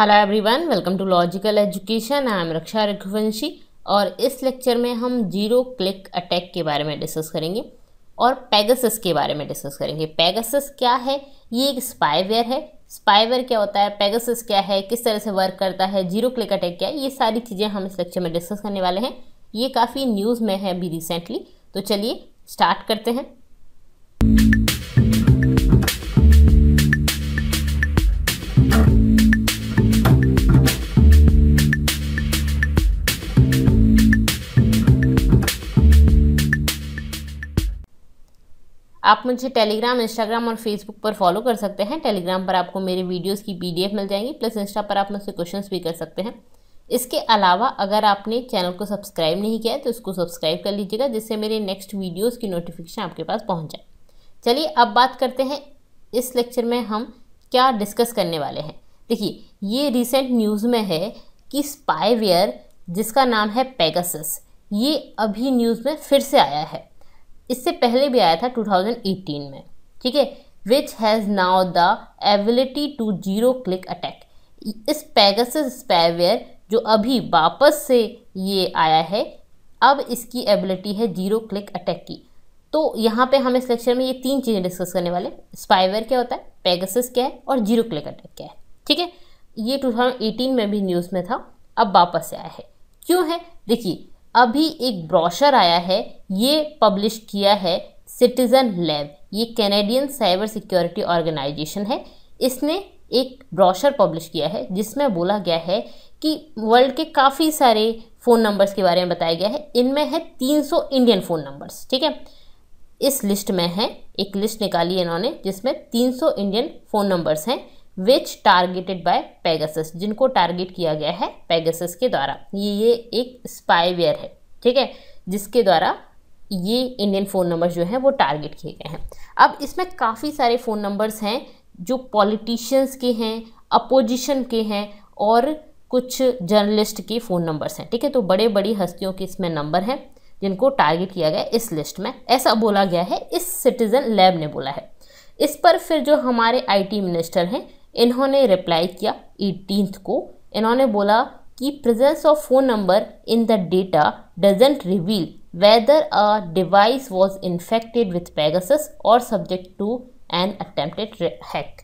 hello everyone welcome to logical education I am Raksha Raghuvanshi और इस lecture में हम जीरो क्लिक अटैक के बारे में डिस्कस करेंगे और पैगसस के बारे में डिस्कस करेंगे पैगसस क्या है ये एक स्पाइवेयर है स्पाइवेयर क्या होता है पैगसस क्या है किस तरह से वर्क करता है जीरो क्लिक अटैक क्या है ये सारी चीज़ें हम इस लेक्चर में डिस्कस करने वाले हैं ये काफ़ी न्यूज़ में है अभी रिसेंटली तो चलिए स्टार्ट करते हैं आप मुझे टेलीग्राम इंस्टाग्राम और फेसबुक पर फॉलो कर सकते हैं टेलीग्राम पर आपको मेरे वीडियोस की पीडीएफ मिल जाएंगी प्लस इंस्टा पर आप मुझसे क्वेश्चन भी कर सकते हैं इसके अलावा अगर आपने चैनल को सब्सक्राइब नहीं किया है तो उसको सब्सक्राइब कर लीजिएगा जिससे मेरे नेक्स्ट वीडियोज़ की नोटिफिकेशन आपके पास पहुँच जाए चलिए अब बात करते हैं इस लेक्चर में हम क्या डिस्कस करने वाले हैं देखिए ये रिसेंट न्यूज़ में है कि स्पाईवेयर जिसका नाम है पेगासस ये अभी न्यूज़ में फिर से आया है इससे पहले भी आया था 2018 में ठीक है which has now the ability to zero click attack इस पैगस स्पैवेयर जो अभी वापस से ये आया है अब इसकी एबिलिटी है जीरो क्लिक अटैक की तो यहाँ पे हम इस लेक्चर में ये तीन चीज़ें डिस्कस करने वाले स्पाइवेयर क्या होता है पैगसिस क्या है और जीरो क्लिक अटैक क्या है ठीक है ये 2018 में भी न्यूज़ में था अब वापस से आया है क्यों है देखिए अभी एक ब्रॉशर आया है ये पब्लिश किया है सिटीज़न लैब ये कैनेडियन साइबर सिक्योरिटी ऑर्गेनाइजेशन है इसने एक ब्रॉशर पब्लिश किया है जिसमें बोला गया है कि वर्ल्ड के काफ़ी सारे फ़ोन नंबर्स के बारे में बताया गया है इनमें है 300 इंडियन फ़ोन नंबर्स ठीक है इस लिस्ट में है एक लिस्ट निकाली है इन्होंने जिसमें 300 इंडियन फ़ोन नंबर्स हैं विच टारगेटेड बाय पेगासस जिनको टारगेट किया गया है पेगासस के द्वारा ये ये एक स्पाईवेयर है ठीक है जिसके द्वारा ये इंडियन फ़ोन नंबर जो हैं वो टारगेट किए गए हैं अब इसमें काफ़ी सारे फ़ोन नंबर्स हैं जो पॉलिटिशियंस के हैं अपोजिशन के हैं और कुछ जर्नलिस्ट के फ़ोन नंबर्स हैं ठीक है तो बड़े बड़ी हस्तियों के इसमें नंबर हैं जिनको टारगेट किया गया इस लिस्ट में ऐसा बोला गया है इस सिटीज़न लैब ने बोला है इस पर फिर जो हमारे आईटी मिनिस्टर हैं इन्होंने रिप्लाई किया एटीनथ को इन्होंने बोला कि presence of phone number in the data doesn't reveal whether a device was infected with Pegasus और subject to an attempted hack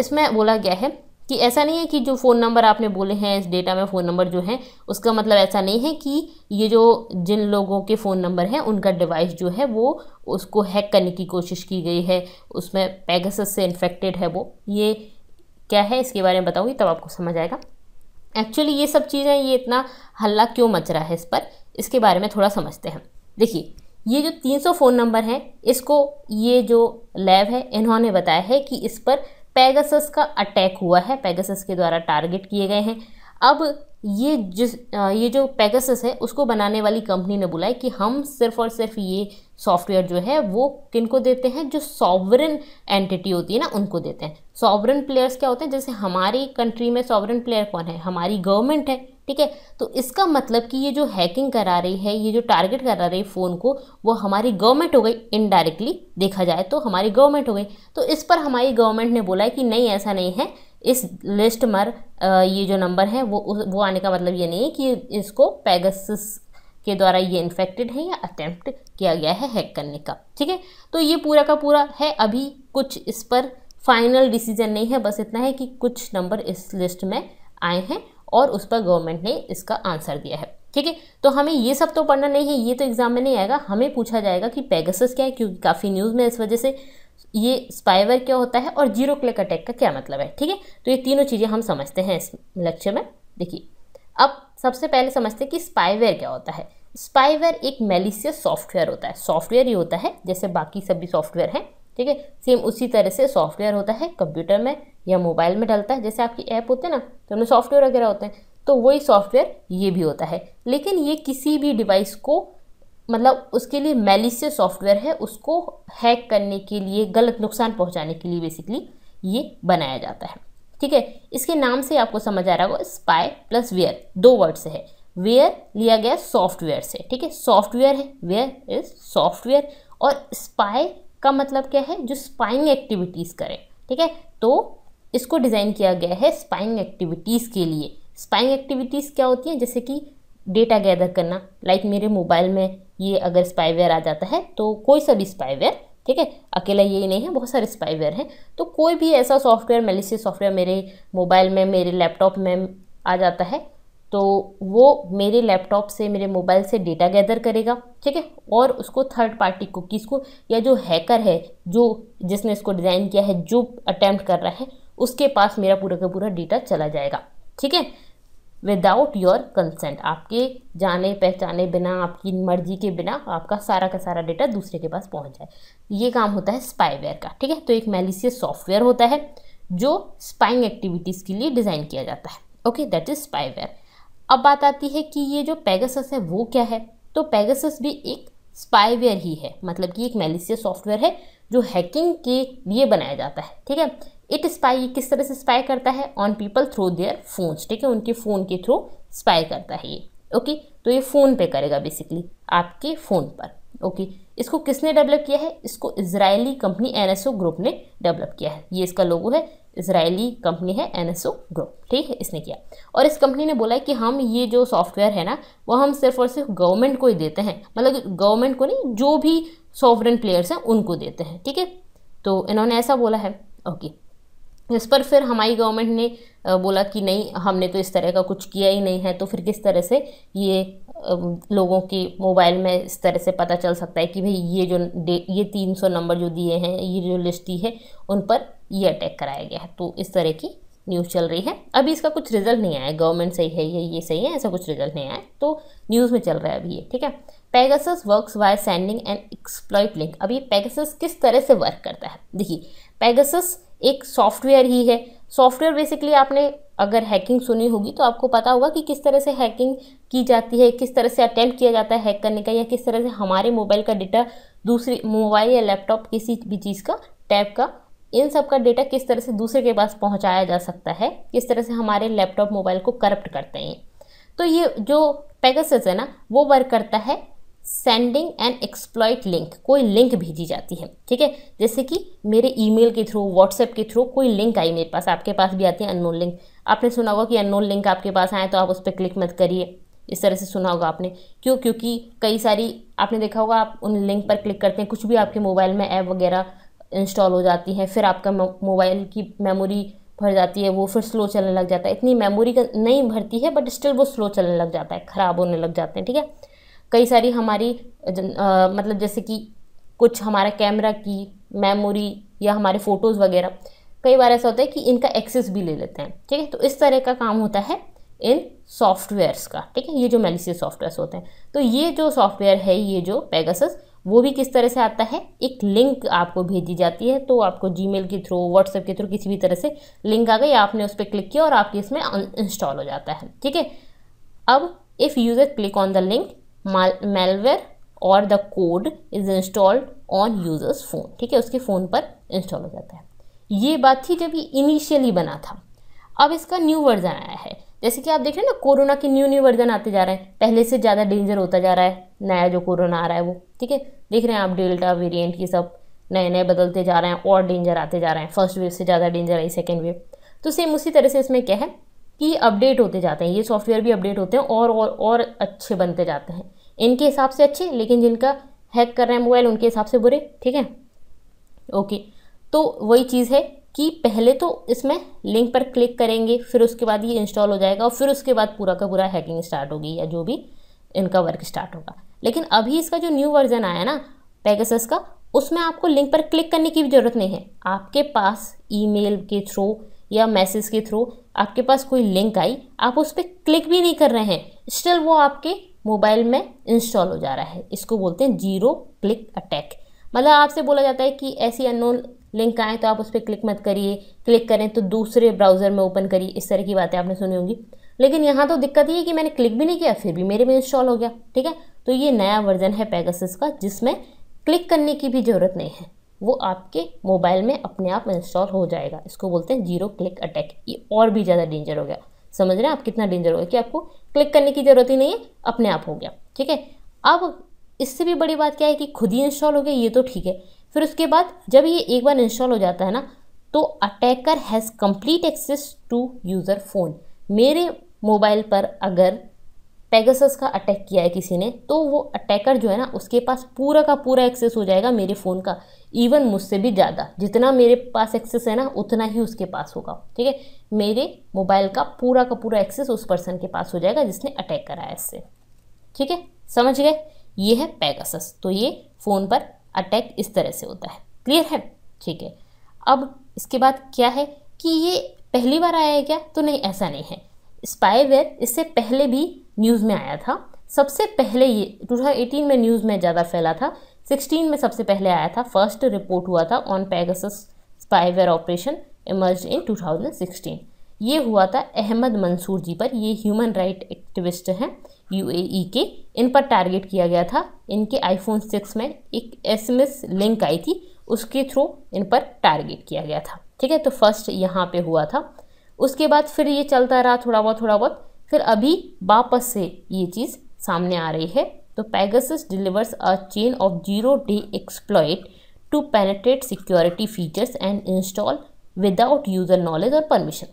इसमें बोला गया है कि ऐसा नहीं है कि जो फ़ोन नंबर आपने बोले हैं इस डेटा में फ़ोन नंबर जो है उसका मतलब ऐसा नहीं है कि ये जो जिन लोगों के फ़ोन नंबर हैं उनका डिवाइस जो है वो उसको हैक करने की कोशिश की गई है उसमें पैगसस से इन्फेक्टेड है वो ये क्या है इसके बारे में बताऊँगी तब आपको समझ आएगा एक्चुअली ये सब चीज़ें ये इतना हल्ला क्यों मच रहा है इस पर इसके बारे में थोड़ा समझते हैं देखिए ये जो 300 फ़ोन नंबर हैं इसको ये जो लैब है इन्होंने बताया है कि इस पर पैगसस का अटैक हुआ है पैगसस के द्वारा टारगेट किए गए हैं अब ये जिस ये जो पैगसस है उसको बनाने वाली कंपनी ने बोला है कि हम सिर्फ और सिर्फ ये सॉफ्टवेयर जो है वो किनको देते हैं जो सॉवरन एंटिटी होती है ना उनको देते हैं सॉवरन प्लेयर्स क्या होते हैं जैसे हमारी कंट्री में सॉवरन प्लेयर कौन है हमारी गवर्नमेंट है ठीक है तो इसका मतलब कि ये जो हैकिंग करा रही है ये जो टारगेट करा रही है फ़ोन को वो हमारी गवर्नमेंट हो गई इनडायरेक्टली देखा जाए तो हमारी गवर्नमेंट हो गई तो इस पर हमारी गवर्नमेंट ने बोला है कि नहीं ऐसा नहीं है इस लिस्ट मर ये जो नंबर है वो वो आने का मतलब ये नहीं है कि इसको पैगसिस के द्वारा ये इन्फेक्टेड है या अटैम्प्ट किया गया है हैक करने का ठीक है तो ये पूरा का पूरा है अभी कुछ इस पर फाइनल डिसीजन नहीं है बस इतना है कि कुछ नंबर इस लिस्ट में आए हैं और उस पर गवर्नमेंट ने इसका आंसर दिया है ठीक है तो हमें ये सब तो पढ़ना नहीं है ये तो एग्जाम में नहीं आएगा हमें पूछा जाएगा कि पैगसस क्या है क्योंकि काफ़ी न्यूज़ में इस वजह से ये स्पाइवर क्या होता है और जीरो क्लिक अटैक का क्या मतलब है ठीक है तो ये तीनों चीज़ें हम समझते हैं इस लेक्चर में देखिए अब सबसे पहले समझते हैं कि स्पाइवेयर क्या होता है स्पाइवेयर एक मेलिसियस सॉफ्टवेयर होता है सॉफ्टवेयर ही होता है जैसे बाकी सभी सॉफ्टवेयर हैं ठीक है सेम उसी तरह से सॉफ्टवेयर होता है कंप्यूटर में या मोबाइल में डलता है जैसे आपकी ऐप होते हैं ना तो उनमें सॉफ्टवेयर वगैरह होते हैं तो वही सॉफ्टवेयर ये भी होता है लेकिन ये किसी भी डिवाइस को मतलब उसके लिए मेलिसियस सॉफ्टवेयर है उसको हैक करने के लिए गलत नुकसान पहुंचाने के लिए बेसिकली ये बनाया जाता है ठीक है इसके नाम से आपको समझ आ रहा होगा स्पाई प्लस वेयर दो वर्ड से है वेयर लिया गया सॉफ्टवेयर से ठीक है सॉफ्टवेयर है वेयर इज सॉफ्टवेयर और स्पाई का मतलब क्या है जो स्पाइंग एक्टिविटीज़ करें ठीक है तो इसको डिज़ाइन किया गया है स्पाइंग एक्टिविटीज़ के लिए स्पाइंग एक्टिविटीज़ क्या होती हैं जैसे कि डेटा गैदर करना लाइक मेरे मोबाइल में ये अगर स्पाईवेयर आ जाता है तो कोई सा भी स्पाईवेयर ठीक है अकेला यही नहीं है बहुत सारे स्पाईवेयर हैं तो कोई भी ऐसा सॉफ्टवेयर मेलिसियस सॉफ्टवेयर मेरे मोबाइल में मेरे लैपटॉप में आ जाता है तो वो मेरे लैपटॉप से मेरे मोबाइल से डेटा गैदर करेगा ठीक है और उसको थर्ड पार्टी कुकीज़ को या जो हैकर है जो जिसने इसको डिज़ाइन किया है जो अटैम्प्ट कर रहा है उसके पास मेरा पूरा का पूरा डेटा चला जाएगा ठीक है विदाउट योर कंसेंट आपके जाने पहचाने बिना आपकी मर्जी के बिना आपका सारा का सारा डेटा दूसरे के पास पहुंच जाए ये काम होता है स्पाईवेयर का ठीक है तो एक मेलिसियस सॉफ्टवेयर होता है जो स्पाइंग एक्टिविटीज़ के लिए डिज़ाइन किया जाता है ओके दैट इज़ स्पाईवेयर अब बात आती है कि ये जो पैगसस है वो क्या है तो पैगसस भी एक स्पाईवेयर ही है मतलब कि एक मेलिसियस सॉफ्टवेयर है जो हैकिंग के लिए बनाया जाता है ठीक है इट स्पाई किस तरह से स्पाई करता है on people through their phones ठीक है उनके फ़ोन के थ्रू स्पाई करता है ये ओके तो ये फ़ोन पे करेगा बेसिकली आपके फ़ोन पर ओके इसको किसने डेवलप किया है इसको इसराइली कंपनी एन ग्रुप ने डेवलप किया है ये इसका लोगो है इसराइली कंपनी है एन ग्रुप ठीक है इसने किया और इस कंपनी ने बोला है कि हम ये जो सॉफ्टवेयर है ना वो हम सिर्फ और सिर्फ गवर्नमेंट को ही देते हैं मतलब गवर्नमेंट को नहीं जो भी सॉफ्टवेयर प्लेयर्स हैं उनको देते हैं ठीक है तो इन्होंने ऐसा बोला है ओके इस पर फिर हमारी गवर्नमेंट ने बोला कि नहीं हमने तो इस तरह का कुछ किया ही नहीं है तो फिर किस तरह से ये लोगों के मोबाइल में इस तरह से पता चल सकता है कि भाई ये जो ये तीन सौ नंबर जो दिए हैं ये जो लिस्ट दी है उन पर ये अटैक कराया गया है तो इस तरह की न्यूज़ चल रही है अभी इसका कुछ रिजल्ट नहीं आया गवर्नमेंट सही है ये ये सही है ऐसा कुछ रिजल्ट नहीं आया तो न्यूज़ में चल रहा है अभी ये ठीक है Pegasus works by sending and exploit link अभी पैगसस किस तरह से वर्क करता है देखिए पैगसस एक सॉफ्टवेयर ही है सॉफ्टवेयर बेसिकली आपने अगर हैकिंग सुनी होगी तो आपको पता होगा कि किस तरह से हैकिंग की जाती है किस तरह से अटैम्प्ट किया जाता है हैक करने का या किस तरह से हमारे मोबाइल का डेटा दूसरी मोबाइल या लैपटॉप किसी भी चीज़ का टैब का इन सब का डेटा किस तरह से दूसरे के पास पहुंचाया जा सकता है किस तरह से हमारे लैपटॉप मोबाइल को करप्ट करते हैं तो ये जो पैगस है ना वो वर्क करता है सेंडिंग एंड एक्सप्लॉयट लिंक कोई लिंक भेजी जाती है ठीक है जैसे कि मेरे ईमेल के थ्रू व्हाट्सएप के थ्रू कोई लिंक आई मेरे पास आपके पास भी आती है अननोन लिंक आपने सुना होगा कि अननोन लिंक आपके पास आए तो आप उस पर क्लिक मत करिए इस तरह से सुना होगा आपने क्यों क्योंकि कई सारी आपने देखा होगा आप उन लिंक पर क्लिक करते हैं कुछ भी आपके मोबाइल में ऐप वगैरह इंस्टॉल हो जाती है फिर आपका मोबाइल की मेमोरी भर जाती है वो फिर स्लो चलने लग जाता है इतनी मेमोरी का नहीं भरती है बट स्टिल वो स्लो चलने लग जाता है ख़राब होने लग जाते हैं ठीक है कई सारी हमारी आ, मतलब जैसे कि कुछ हमारा कैमरा की मेमोरी या हमारे फ़ोटोज़ वगैरह कई बार ऐसा होता है कि इनका एक्सेस भी ले लेते हैं ठीक है तो इस तरह का काम होता है इन सॉफ्टवेयर्स का ठीक है ये जो मेलिसियस सॉफ्टवेयर्स होते हैं तो ये जो सॉफ्टवेयर है ये जो पैगस वो भी किस तरह से आता है एक लिंक आपको भेजी जाती है तो आपको मेल के थ्रू व्हाट्सएप के थ्रू किसी भी तरह से लिंक आ गई आपने उस पर क्लिक किया और आपके इसमें इंस्टॉल हो जाता है ठीक है अब if user click on the link malware और the code is installed on users phone ठीक है उसके फ़ोन पर इंस्टॉल हो जाता है ये बात थी जब ये इनिशियली बना था अब इसका न्यू वर्जन आया है जैसे कि आप देख रहे हैं ना कोरोना के न्यू न्यू वर्जन आते जा रहे हैं पहले से ज़्यादा डेंजर होता जा रहा है नया जो कोरोना आ रहा है वो ठीक है देख रहे हैं आप डेल्टा वेरिएंट ये सब नए नए बदलते जा रहे हैं और डेंजर आते जा रहे हैं फर्स्ट वेव से ज़्यादा डेंजर आई सेकेंड वेव तो सेम उसी तरह से इसमें क्या है कि अपडेट होते जाते हैं ये सॉफ्टवेयर भी अपडेट होते हैं और और और अच्छे बनते जाते हैं इनके हिसाब से अच्छे लेकिन जिनका हैक कर रहे हैं मोबाइल उनके हिसाब से बुरे ठीक है ओके तो वही चीज़ है कि पहले तो इसमें लिंक पर क्लिक करेंगे फिर उसके बाद ये इंस्टॉल हो जाएगा और फिर उसके बाद पूरा का पूरा हैकिंग स्टार्ट होगी या जो भी इनका वर्क स्टार्ट होगा लेकिन अभी इसका जो न्यू वर्जन आया ना पैकेसस का उसमें आपको लिंक पर क्लिक करने की भी ज़रूरत नहीं है आपके पास ईमेल के थ्रू या मैसेज के थ्रू आपके पास कोई लिंक आई आप उस पर क्लिक भी नहीं कर रहे हैं स्टिल वो आपके मोबाइल में इंस्टॉल हो जा रहा है इसको बोलते हैं जीरो क्लिक अटैक मतलब आपसे बोला जाता है कि ऐसी अननोन लिंक आए तो आप उस पर क्लिक मत करिए क्लिक करें तो दूसरे ब्राउज़र में ओपन करिए इस तरह की बातें आपने सुनी होंगी लेकिन यहाँ तो दिक्कत ये है कि मैंने क्लिक भी नहीं किया फिर भी मेरे में इंस्टॉल हो गया ठीक है तो ये नया वर्जन है पैगसिस का जिसमें क्लिक करने की भी ज़रूरत नहीं है वो आपके मोबाइल में अपने आप इंस्टॉल हो जाएगा इसको बोलते हैं जीरो क्लिक अटैक ये और भी ज़्यादा डेंजर हो गया समझ रहे हैं आप कितना डेंजर हो गया कि आपको क्लिक करने की ज़रूरत ही नहीं है अपने आप हो गया ठीक है अब इससे भी बड़ी बात क्या है कि खुद ही इंस्टॉल हो गया ये तो ठीक है फिर उसके बाद जब ये एक बार इंस्टॉल हो जाता है ना तो attacker has complete access to user phone मेरे मोबाइल पर अगर पेगासस का अटैक किया है किसी ने तो वो अटैकर जो है ना उसके पास पूरा का पूरा एक्सेस हो जाएगा मेरे फ़ोन का इवन मुझसे भी ज़्यादा जितना मेरे पास एक्सेस है ना उतना ही उसके पास होगा ठीक है मेरे मोबाइल का पूरा का पूरा एक्सेस उस पर्सन के पास हो जाएगा जिसने अटैक कराया इससे ठीक है समझ गए ये है पैगसस तो ये फ़ोन पर अटैक इस तरह से होता है क्लियर है ठीक है अब इसके बाद क्या है कि ये पहली बार आया है क्या तो नहीं ऐसा नहीं है स्पाईवेयर इससे पहले भी न्यूज़ में आया था सबसे पहले ये 2018 में न्यूज़ में ज़्यादा फैला था 16 में सबसे पहले आया था फर्स्ट रिपोर्ट हुआ था on Pegasus spyware operation emerge in 2016 ये हुआ था अहमद मंसूर जी पर ये ह्यूमन राइट एक्टिविस्ट हैं यूएई e के इन पर टारगेट किया गया था इनके आईफोन सिक्स में एक एसएमएस लिंक आई थी उसके थ्रू इन पर टारगेट किया गया था ठीक है तो फर्स्ट यहाँ पे हुआ था उसके बाद फिर ये चलता रहा थोड़ा बहुत थोड़ा बहुत फिर अभी वापस से ये चीज़ सामने आ रही है तो Pegasus delivers a chain of zero day exploit to penetrate security features and install without user knowledge और परमिशन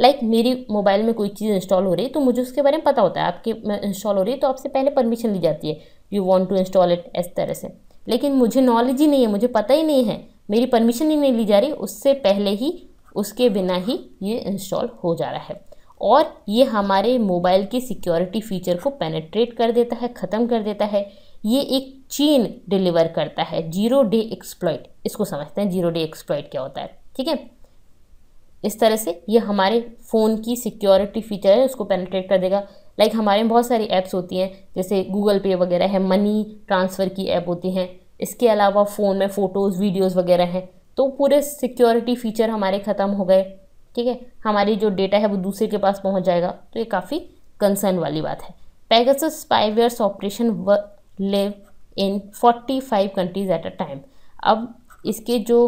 लाइक like, मेरी मोबाइल में कोई चीज़ इंस्टॉल हो रही है तो मुझे उसके बारे में पता होता है आपके इंस्टॉल हो रही है तो आपसे पहले परमिशन ली जाती है you want to install it इस तरह से लेकिन मुझे नॉलेज ही नहीं है मुझे पता ही नहीं है मेरी परमिशन ही नहीं ली जा रही उससे पहले ही उसके बिना ही ये इंस्टॉल हो जा रहा है और ये हमारे मोबाइल की सिक्योरिटी फीचर को पेनेट्रेट कर देता है ख़त्म कर देता है ये एक चेन डिलीवर करता है जीरो डे एक्सप्लॉयट इसको समझते हैं जीरो डे एक्सप्लॉयट क्या होता है ठीक है इस तरह से ये हमारे फ़ोन की सिक्योरिटी फीचर है उसको पेनेट्रेट कर देगा लाइक हमारे में बहुत सारी ऐप्स होती हैं जैसे गूगल पे वगैरह है मनी ट्रांसफ़र की ऐप होती हैं इसके अलावा फ़ोन में फ़ोटोज़ वीडियोज़ वगैरह हैं तो पूरे सिक्योरिटी फ़ीचर हमारे ख़त्म हो गए ठीक है हमारी जो डेटा है वो दूसरे के पास पहुंच जाएगा तो ये काफ़ी कंसर्न वाली बात है Pegasus spywares operation live in 45 countries at a time अब इसके जो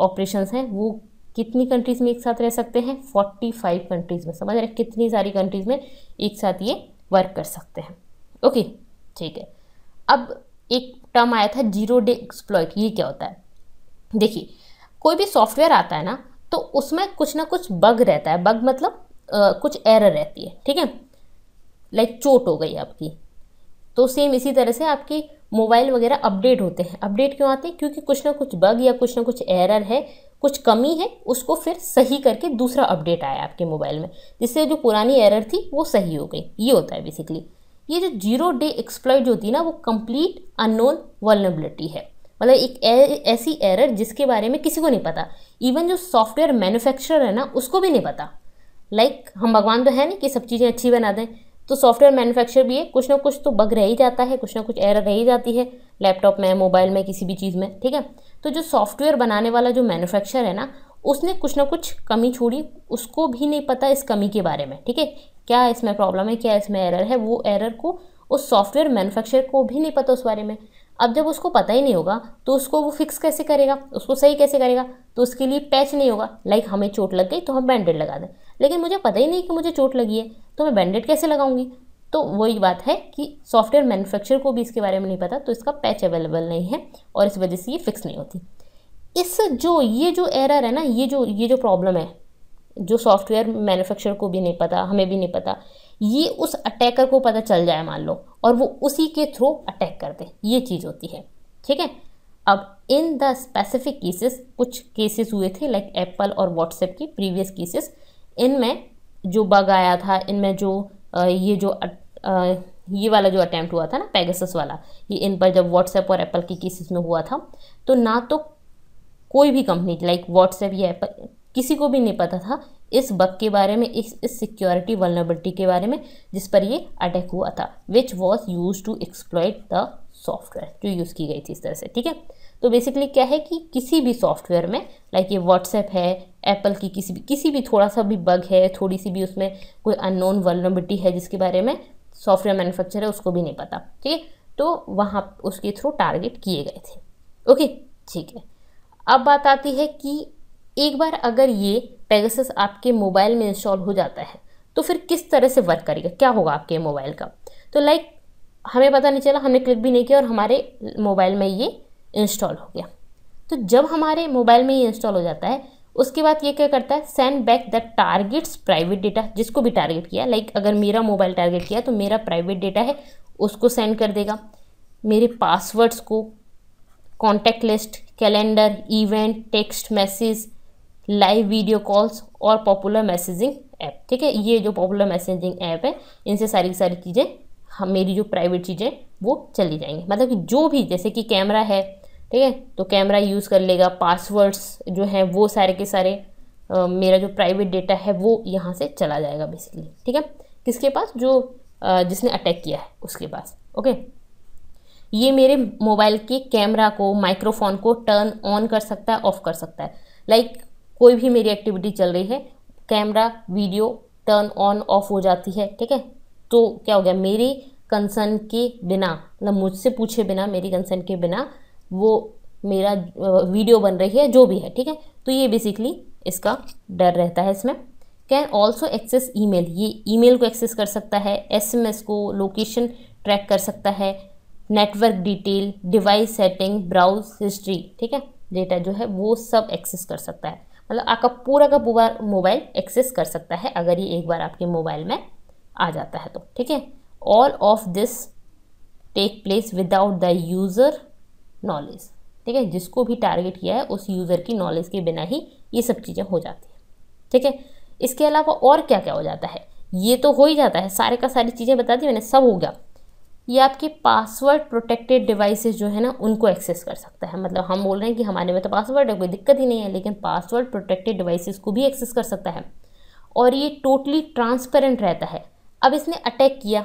ऑपरेशंस हैं वो कितनी कंट्रीज़ में एक साथ रह सकते हैं 45 कंट्रीज़ में समझ रहे हैं कितनी सारी कंट्रीज़ में एक साथ ये वर्क कर सकते हैं ओके ठीक है अब एक टर्म आया था जीरो डे एक्सप्लॉयट ये क्या होता है देखिए कोई भी सॉफ्टवेयर आता है ना तो उसमें कुछ ना कुछ बग रहता है बग मतलब आ, कुछ एरर रहती है ठीक है लाइक चोट हो गई आपकी तो सेम इसी तरह से आपकी मोबाइल वगैरह अपडेट होते हैं अपडेट क्यों आते हैं क्योंकि कुछ ना कुछ बग या कुछ ना कुछ एरर है कुछ कमी है उसको फिर सही करके दूसरा अपडेट आया आपके मोबाइल में जिससे जो पुरानी एरर थी वो सही हो गई ये होता है बेसिकली ये जो जीरो डे एक्सप्लॉयट जो होती है ना वो कंप्लीट अननोन वर्नेबिलिटी है मतलब एक ऐसी एरर जिसके बारे में किसी को नहीं पता इवन जो सॉफ्टवेयर मैन्युफैक्चरर है ना उसको भी नहीं पता लाइक like, हम भगवान तो है ना कि सब चीज़ें अच्छी बना दें तो सॉफ्टवेयर मैन्युफैक्चर भी है कुछ ना कुछ तो बग रह ही जाता है कुछ ना कुछ एरर रह ही जाती है लैपटॉप में मोबाइल में किसी भी चीज़ में ठीक है तो जो सॉफ्टवेयर बनाने वाला जो मैन्युफैक्चर है ना उसने कुछ ना कुछ कमी छोड़ी उसको भी नहीं पता इस कमी के बारे में ठीक है क्या इसमें प्रॉब्लम है क्या इसमें एरर है वो एरर को उस सॉफ्टवेयर मैन्युफैक्चर को भी नहीं पता उस बारे में अब जब उसको पता ही नहीं होगा तो उसको वो फिक्स कैसे करेगा उसको सही कैसे करेगा तो उसके लिए पैच नहीं होगा लाइक हमें चोट लग गई तो हम बैंडेड लगा दें लेकिन मुझे पता ही नहीं कि मुझे चोट लगी है तो मैं बैंडेड कैसे लगाऊंगी तो वही बात है कि सॉफ्टवेयर मैन्युफैक्चर को भी इसके बारे में नहीं पता तो इसका पैच अवेलेबल नहीं है और इस वजह से ये फिक्स नहीं होती इस जो ये जो एरर है ना ये जो ये जो प्रॉब्लम है जो सॉफ्टवेयर मैन्युफैक्चर को भी नहीं पता हमें भी नहीं पता ये उस अटैकर को पता चल जाए मान लो और वो उसी के थ्रू अटैक कर दे ये चीज़ होती है ठीक है अब इन द स्पेसिफिक केसेस कुछ केसेस हुए थे लाइक एप्पल और व्हाट्सएप की प्रीवियस केसेस इनमें जो बग आया था इनमें जो ये जो ये वाला जो अटैम्प्ट हुआ था ना पैगसस वाला ये इन पर जब व्हाट्सएप और एप्पल की केसेस में हुआ था तो ना तो कोई भी कंपनी लाइक व्हाट्सएप या एप्पल किसी को भी नहीं पता था इस बग के बारे में इस इस सिक्योरिटी वलनबिलिटी के बारे में जिस पर ये अटैक हुआ था which was use to exploit the software जो यूज़ की गई थी इस तरह से ठीक है तो बेसिकली क्या है कि किसी भी सॉफ्टवेयर में लाइक ये व्हाट्सएप है एप्पल की किसी भी किसी भी थोड़ा सा भी बग है थोड़ी सी भी उसमें कोई अननोन वर्नबिलिटी है जिसके बारे में सॉफ्टवेयर मैन्युफैक्चरर है उसको भी नहीं पता ठीक है तो वहाँ उसके थ्रू टारगेट किए गए थे ओके ठीक है अब बात आती है कि एक बार अगर ये पेगसस आपके मोबाइल में इंस्टॉल हो जाता है तो फिर किस तरह से वर्क करेगा क्या होगा आपके मोबाइल का तो लाइक हमें पता नहीं चला हमने क्लिक भी नहीं किया और हमारे मोबाइल में ये इंस्टॉल हो गया तो जब हमारे मोबाइल में ये इंस्टॉल हो जाता है उसके बाद ये क्या करता है send back the targets private data जिसको भी टारगेट किया लाइक अगर मेरा मोबाइल टारगेट किया तो मेरा प्राइवेट डेटा है उसको सेंड कर देगा मेरे पासवर्ड्स को contact list calendar event text message live video calls और पॉपुलर मैसेजिंग ऐप ठीक है ये जो पॉपुलर मैसेजिंग ऐप है इनसे सारी की सारी चीज़ें हम हाँ, मेरी जो प्राइवेट चीज़ें वो चली जाएंगी मतलब कि जो भी जैसे कि कैमरा है ठीक है तो कैमरा यूज़ कर लेगा पासवर्ड्स जो हैं वो सारे के सारे आ, मेरा जो प्राइवेट डेटा है वो यहाँ से चला जाएगा बेसिकली ठीक है किसके पास जो आ, जिसने अटैक किया है उसके पास ओके ये मेरे मोबाइल के कैमरा को माइक्रोफोन को टर्न ऑन कर सकता है ऑफ कर सकता है लाइक like, कोई भी मेरी एक्टिविटी चल रही है camera video turn on off हो जाती है ठीक है तो क्या हो गया मेरे कंसर्न के बिना मतलब मुझसे पूछे बिना मेरी कंसर्न के बिना वो मेरा वीडियो बन रही है जो भी है ठीक है तो ये बेसिकली इसका डर रहता है इसमें कैन ऑल्सो एक्सेस ईमेल ये ईमेल को एक्सेस कर सकता है एसएमएस को लोकेशन ट्रैक कर सकता है network detail device setting browse history ठीक है डेटा जो है वो सब एक्सेस कर सकता है मतलब आपका पूरा का पूरा मोबाइल एक्सेस कर सकता है अगर ये एक बार आपके मोबाइल में आ जाता है तो ठीक है all of this take place without the user knowledge ठीक है जिसको भी टारगेट किया है उस यूज़र की नॉलेज के बिना ही ये सब चीज़ें हो जाती हैं ठीक है इसके अलावा और क्या क्या हो जाता है ये तो हो ही जाता है सारे का सारी चीज़ें बता दी मैंने सब हो गया ये आपके पासवर्ड प्रोटेक्टेड डिवाइसेस जो है ना उनको एक्सेस कर सकता है मतलब हम बोल रहे हैं कि हमारे में तो पासवर्ड है कोई दिक्कत ही नहीं है लेकिन पासवर्ड प्रोटेक्टेड डिवाइसेस को भी एक्सेस कर सकता है और ये टोटली ट्रांसपेरेंट रहता है अब इसने अटैक किया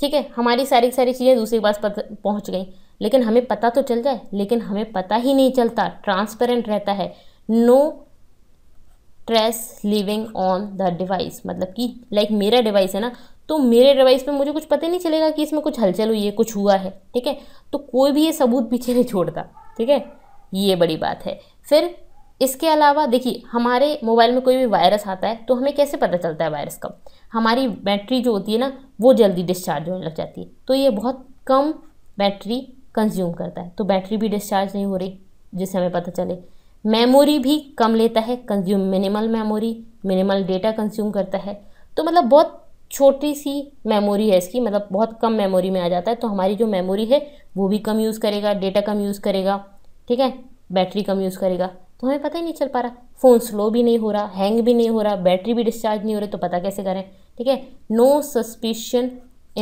ठीक है हमारी सारी सारी चीज़ें दूसरे के पास पहुँच गई लेकिन हमें पता तो चल जाए लेकिन हमें पता ही नहीं चलता ट्रांसपेरेंट रहता है no trace living on the device मतलब कि लाइक मेरा डिवाइस है ना तो मेरे डिवाइस में मुझे कुछ पता नहीं चलेगा कि इसमें कुछ हलचल हुई है कुछ हुआ है ठीक है तो कोई भी ये सबूत पीछे नहीं छोड़ता ठीक है ये बड़ी बात है फिर इसके अलावा देखिए हमारे मोबाइल में कोई भी वायरस आता है तो हमें कैसे पता चलता है वायरस कब हमारी बैटरी जो होती है ना वो जल्दी डिस्चार्ज होने लग जाती है तो ये बहुत कम बैटरी कंज्यूम करता है तो बैटरी भी डिस्चार्ज नहीं हो रही जिससे हमें पता चले मेमोरी भी कम लेता है consume minimal memory minimal data consume करता है तो मतलब बहुत छोटी सी मेमोरी है इसकी मतलब बहुत कम मेमोरी में आ जाता है तो हमारी जो मेमोरी है वो भी कम यूज़ करेगा डेटा कम यूज़ करेगा ठीक है बैटरी कम यूज़ करेगा तो हमें पता ही नहीं चल पा रहा फ़ोन स्लो भी नहीं हो रहा हैंग भी नहीं हो रहा बैटरी भी डिस्चार्ज नहीं हो रही तो पता कैसे करें ठीक है no suspicion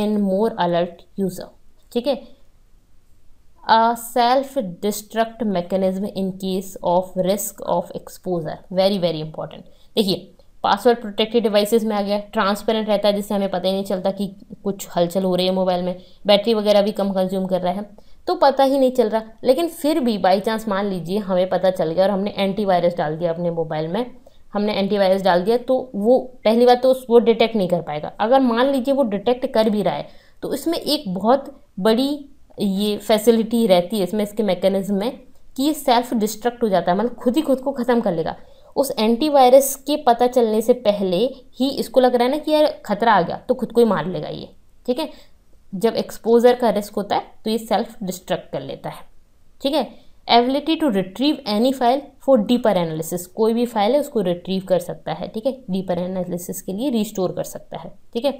in more alert user ठीक है a self destruct mechanism in case of risk of exposure very very important देखिए पासवर्ड प्रोटेक्टेड डिवाइसेस में आ गया ट्रांसपेरेंट रहता है जिससे हमें पता ही नहीं चलता कि कुछ हलचल हो रही है मोबाइल में बैटरी वगैरह भी कम कंज्यूम कर रहा है तो पता ही नहीं चल रहा लेकिन फिर भी बाय चांस मान लीजिए हमें पता चल गया और हमने एंटीवायरस डाल दिया अपने मोबाइल में हमने एंटीवायरस डाल दिया तो वो पहली बार तो वो डिटेक्ट नहीं कर पाएगा अगर मान लीजिए वो डिटेक्ट कर भी रहा है तो इसमें एक बहुत बड़ी ये फैसिलिटी रहती है इसमें इसके मैकेनिज्म में कि ये सेल्फ डिस्ट्रक्ट हो जाता है मतलब खुद ही खुद को ख़त्म कर लेगा उस एंटीवायरस के पता चलने से पहले ही इसको लग रहा है ना कि यार खतरा आ गया तो खुद को ही मार लेगा ये ठीक है जब एक्सपोजर का रिस्क होता है तो ये सेल्फ डिस्ट्रक्ट कर लेता है ठीक है ability to retrieve any file for deeper analysis कोई भी फाइल है उसको रिट्रीव कर सकता है ठीक है डीपर एनालिसिस के लिए रिस्टोर कर सकता है ठीक है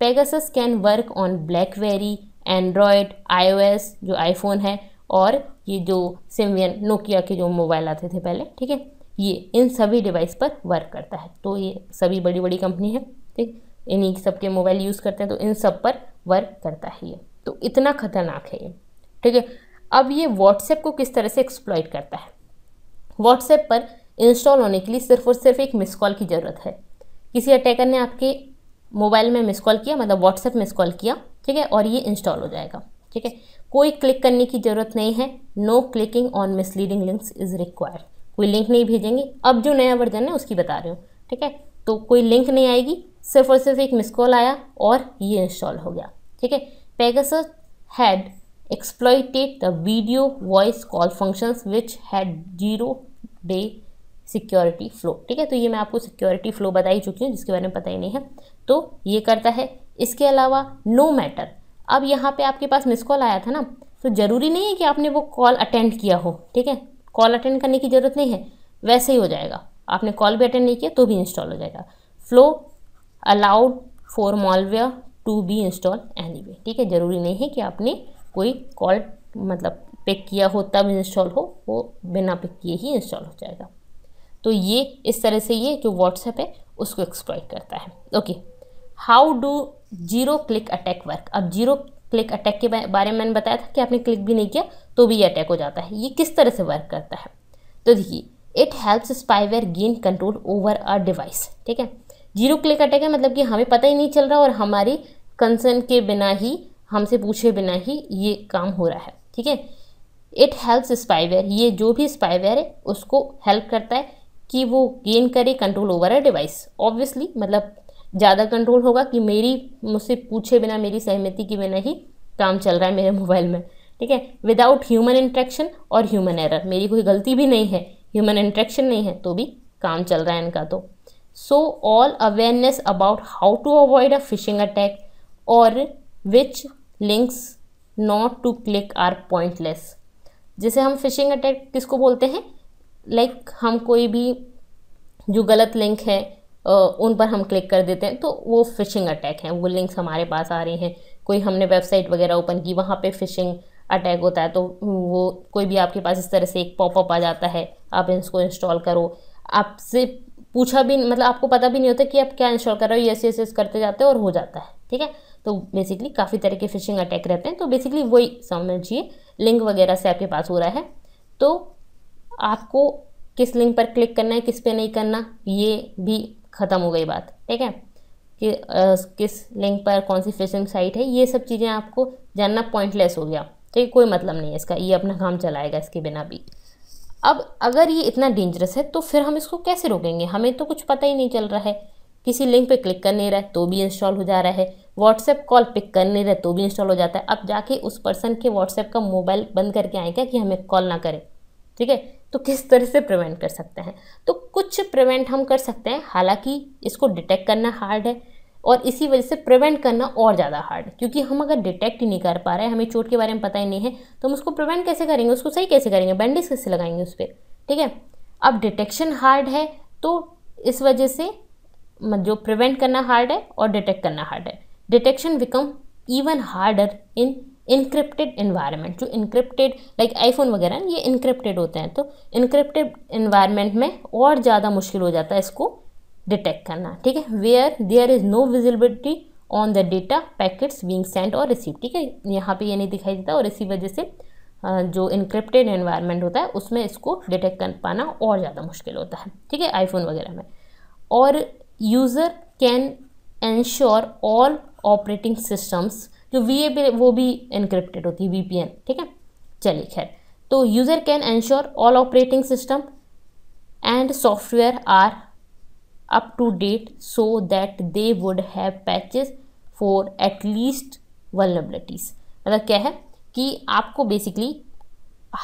Pegasus can work on BlackBerry Android iOS जो आईफोन है और ये जो सिमवियन नोकिया के जो मोबाइल आते थे पहले ठीक है ये इन सभी डिवाइस पर वर्क करता है तो ये सभी बड़ी बड़ी कंपनी है ठीक इन्हीं सब के मोबाइल यूज़ करते हैं तो इन सब पर वर्क करता है ये तो इतना खतरनाक है ये ठीक है अब ये व्हाट्सएप को किस तरह से एक्सप्लॉयट करता है व्हाट्सएप पर इंस्टॉल होने के लिए सिर्फ और सिर्फ एक मिस कॉल की ज़रूरत है किसी अटैकर ने आपके मोबाइल में मिस कॉल किया मतलब व्हाट्सएप मिस कॉल किया ठीक है और ये इंस्टॉल हो जाएगा ठीक है कोई क्लिक करने की ज़रूरत नहीं है no clicking on misleading links is required कोई लिंक नहीं भेजेंगे अब जो नया वर्जन है उसकी बता रही हूँ ठीक है तो कोई लिंक नहीं आएगी सिर्फ और सिर्फ एक मिस कॉल आया और ये इंस्टॉल हो गया ठीक है Pegasus had exploited the video voice call function which had zero day security flaw ठीक है तो ये मैं आपको सिक्योरिटी फ्लो बता ही चुकी हूँ जिसके बारे में पता ही नहीं है तो ये करता है इसके अलावा no मैटर अब यहाँ पे आपके पास मिस कॉल आया था ना तो ज़रूरी नहीं है कि आपने वो कॉल अटेंड किया हो ठीक है कॉल अटेंड करने की ज़रूरत नहीं है वैसे ही हो जाएगा आपने कॉल भी अटेंड नहीं किया तो भी इंस्टॉल हो जाएगा flaw allowed for malware to be install any way ठीक है ज़रूरी नहीं है कि आपने कोई कॉल मतलब पिक किया हो तब इंस्टॉल हो वो बिना पिक किए ही इंस्टॉल हो जाएगा तो ये इस तरह से ये जो व्हाट्सएप है उसको एक्सप्लॉइट करता है okay how do zero click attack work अब जीरो क्लिक अटैक के बारे में मैंने बताया था कि आपने क्लिक भी नहीं किया तो भी ये अटैक हो जाता है ये किस तरह से वर्क करता है तो देखिए it helps spyware gain control over a device ठीक है जीरो क्लिक अटैक है मतलब कि हमें पता ही नहीं चल रहा और हमारी कंसर्न के बिना ही हमसे पूछे बिना ही ये काम हो रहा है ठीक है इट हेल्प्स स्पाईवेयर ये जो भी स्पाईवेयर है उसको हेल्प करता है कि वो गेन करे control over a device obviously मतलब ज़्यादा कंट्रोल होगा कि मेरी मुझसे पूछे बिना मेरी सहमति के बिना ही काम चल रहा है मेरे मोबाइल में ठीक है विदाउट ह्यूमन इंट्रैक्शन और ह्यूमन एरर मेरी कोई गलती भी नहीं है ह्यूमन इंट्रैक्शन नहीं है तो भी काम चल रहा है इनका तो so all awareness about how to avoid a phishing attack और which links not to click are pointless जैसे हम फिशिंग अटैक किसको बोलते हैं लाइक like, हम कोई भी जो गलत लिंक है उन पर हम क्लिक कर देते हैं तो वो फ़िशिंग अटैक हैं वो लिंक्स हमारे पास आ रहे हैं कोई हमने वेबसाइट वगैरह ओपन की वहाँ पे फ़िशिंग अटैक होता है तो वो कोई भी आपके पास इस तरह से एक पॉपअप आ जाता है आप इसको इंस्टॉल करो आपसे पूछा भी मतलब आपको पता भी नहीं होता कि आप क्या इंस्टॉल कर रहे हो ये यस यस करते जाते हो और हो जाता है ठीक है तो बेसिकली काफ़ी तरह के फिशिंग अटैक रहते हैं तो बेसिकली वही समझिए लिंक वगैरह से आपके पास हो रहा है तो आपको किस लिंक पर क्लिक करना है किस पे नहीं करना ये भी ख़त्म हो गई बात ठीक है कि आ, किस लिंक पर कौन सी फिशिंग साइट है ये सब चीज़ें आपको जानना पॉइंटलेस हो गया ठीक कोई मतलब नहीं है इसका ये अपना काम चलाएगा इसके बिना भी अब अगर ये इतना डेंजरस है तो फिर हम इसको कैसे रोकेंगे हमें तो कुछ पता ही नहीं चल रहा है किसी लिंक पे क्लिक कर नहीं रहा है तो भी इंस्टॉल हो जा रहा है व्हाट्सएप कॉल पिक कर नहीं रहा तो भी इंस्टॉल हो जाता है अब जाके उस पर्सन के व्हाट्सएप का मोबाइल बंद करके आएगा कि हमें कॉल ना करें ठीक है तो किस तरह से प्रिवेंट कर सकते हैं तो कुछ प्रिवेंट हम कर सकते हैं हालांकि इसको डिटेक्ट करना हार्ड है और इसी वजह से प्रिवेंट करना और ज़्यादा हार्ड क्योंकि हम अगर डिटेक्ट ही नहीं कर पा रहे हैं हमें चोट के बारे में पता ही नहीं है तो हम उसको प्रिवेंट कैसे करेंगे उसको सही कैसे करेंगे बैंडेज कैसे लगाएंगे उस पर ठीक है अब डिटेक्शन हार्ड है तो इस वजह से जो प्रिवेंट करना हार्ड है और डिटेक्ट करना हार्ड है detection become even harder in encrypted environment जो इनक्रिप्टेड लाइक आईफोन वगैरह ये इनक्रिप्टेड होते हैं तो इनक्रिप्टेड इन्वायरमेंट में और ज़्यादा मुश्किल हो जाता है इसको डिटेक्ट करना ठीक है where there is no visibility on the data packets being send और रिसीव ठीक है यहाँ पे ये नहीं दिखाई देता और इसी वजह से जो इनक्रिप्टेड इन्वायरमेंट होता है उसमें इसको डिटेक्ट कर पाना और ज़्यादा मुश्किल होता है ठीक है आईफोन वगैरह में और user can ensure all operating systems जो वी ए वो भी इनक्रिप्टेड होती है वी पी एन ठीक है चलिए खैर तो user can ensure all operating system and software are up to date so that they would have patches for at least vulnerabilities मतलब क्या है कि आपको बेसिकली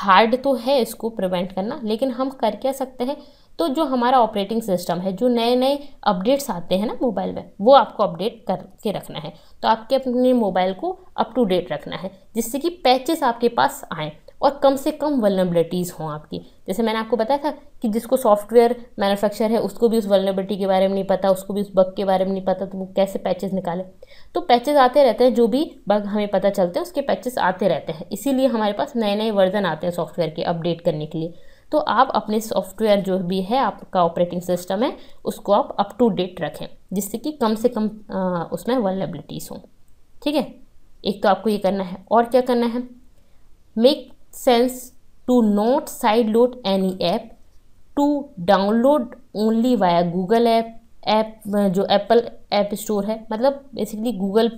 हार्ड तो है इसको प्रिवेंट करना लेकिन हम कर क्या सकते हैं तो जो हमारा ऑपरेटिंग सिस्टम है जो नए नए अपडेट्स आते हैं ना मोबाइल में वो आपको अपडेट करके रखना है तो आपके अपने मोबाइल को अप टू डेट रखना है जिससे कि पैचेस आपके पास आएँ और कम से कम वलनबिलिटीज़ हों आपकी जैसे मैंने आपको बताया था कि जिसको सॉफ्टवेयर मैन्युफैक्चर है उसको भी उस वलनेबिलिटी के बारे में नहीं पता उसको भी उस बग के बारे में नहीं पता तो वो कैसे पैचेस निकाले तो पैचेस आते रहते हैं जो भी बग हमें पता चलते हैं उसके पैचेस आते रहते हैं इसीलिए हमारे पास नए नए वर्जन आते हैं सॉफ्टवेयर के अपडेट करने के लिए तो आप अपने सॉफ्टवेयर जो भी है आपका ऑपरेटिंग सिस्टम है उसको आप अप टू डेट रखें जिससे कि कम से कम आ, उसमें वर्लेबिलिटीज़ हों ठीक है एक तो आपको ये करना है और क्या करना है make sense to not side load any app to download only via Google app app जो एप्पल ऐप स्टोर है मतलब बेसिकली गूगल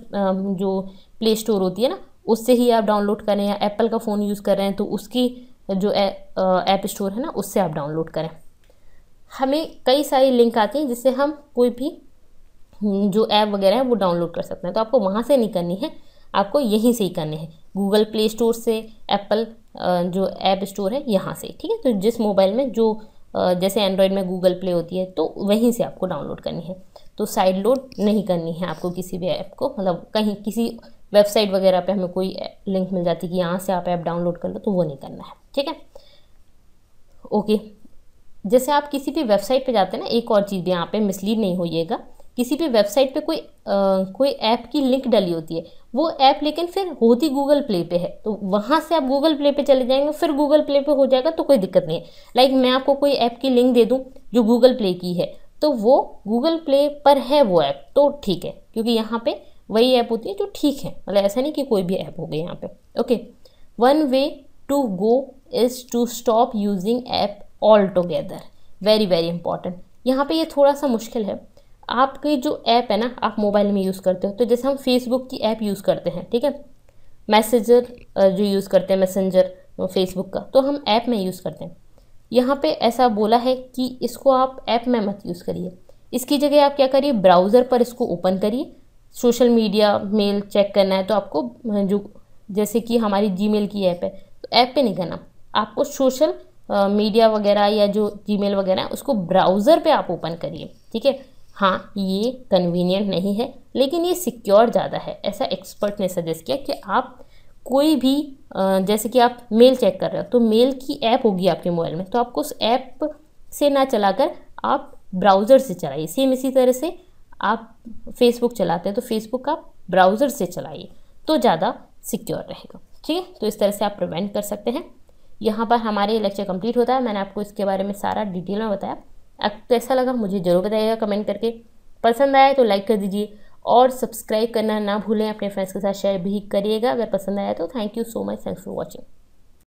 जो प्ले स्टोर होती है ना उससे ही आप डाउनलोड करें या एप्पल का फ़ोन यूज़ कर रहे हैं तो उसकी जो ऐप स्टोर है ना उससे आप डाउनलोड करें हमें कई सारी लिंक आती हैं जिससे हम कोई भी हम्म, जो ऐप वगैरह है वो डाउनलोड कर सकते हैं तो आपको वहाँ से नहीं करनी है आपको यहीं से ही करनी है गूगल प्ले स्टोर से एप्पल जो ऐप स्टोर है यहाँ से ठीक है तो जिस मोबाइल में जो जैसे एंड्रॉयड में गूगल प्ले होती है तो वहीं से आपको डाउनलोड करनी है तो साइड लोड नहीं करनी है आपको किसी भी ऐप को मतलब कहीं किसी वेबसाइट वगैरह पे हमें कोई लिंक मिल जाती है कि यहाँ से आप ऐप डाउनलोड कर लो तो वो नहीं करना है ठीक है ओके जैसे आप किसी भी वेबसाइट पे जाते हैं ना एक और चीज़ भी यहाँ पे मिसलीड नहीं होइएगा किसी भी वेबसाइट पे कोई आ, कोई ऐप की लिंक डली होती है वो ऐप लेकिन फिर होती गूगल प्ले पे है तो वहाँ से आप गूगल प्ले पे चले जाएंगे फिर गूगल प्ले पे हो जाएगा तो कोई दिक्कत नहीं है लाइक मैं आपको कोई ऐप की लिंक दे दूँ जो गूगल प्ले की है तो वो गूगल प्ले पर है वो ऐप तो ठीक है क्योंकि यहाँ पर वही ऐप होती है जो ठीक है मतलब ऐसा नहीं कि कोई भी ऐप हो गया यहाँ पर okay one way to go is to stop using app all together very very important यहाँ पे ये थोड़ा सा मुश्किल है आपकी जो ऐप है ना आप मोबाइल में यूज़ करते हो तो जैसे हम फेसबुक की ऐप यूज़ करते हैं ठीक है मैसेजर जो यूज़ करते हैं मैसेंजर फेसबुक का तो हम ऐप में यूज़ करते हैं यहाँ पे ऐसा बोला है कि इसको आप ऐप में मत यूज़ करिए इसकी जगह आप क्या करिए ब्राउज़र पर इसको ओपन करिए सोशल मीडिया मेल चेक करना है तो आपको जो जैसे कि हमारी जी की ऐप है तो ऐप पे नहीं करना आपको सोशल मीडिया वगैरह या जो जीमेल वगैरह है उसको ब्राउज़र पे आप ओपन करिए ठीक है हाँ ये कन्वीनियंट नहीं है लेकिन ये सिक्योर ज़्यादा है ऐसा एक्सपर्ट ने सजेस्ट किया कि आप कोई भी जैसे कि आप मेल चेक कर रहे हो तो मेल की ऐप होगी आपके मोबाइल में तो आपको उस ऐप से ना चलाकर आप ब्राउज़र से चलाइए सेम इसी तरह से आप फेसबुक चलाते हैं तो फेसबुक आप ब्राउज़र से चलाइए तो ज़्यादा सिक्योर रहेगा ठीक है तो इस तरह से आप प्रिवेंट कर सकते हैं यहाँ पर हमारे लेक्चर कंप्लीट होता है मैंने आपको इसके बारे में सारा डिटेल में बताया आपको तो कैसा लगा मुझे ज़रूर बताइएगा कमेंट करके पसंद आया तो लाइक कर दीजिए और सब्सक्राइब करना ना भूलें अपने फ्रेंड्स के साथ शेयर भी करिएगा अगर पसंद आया तो thank you so much thanks for watching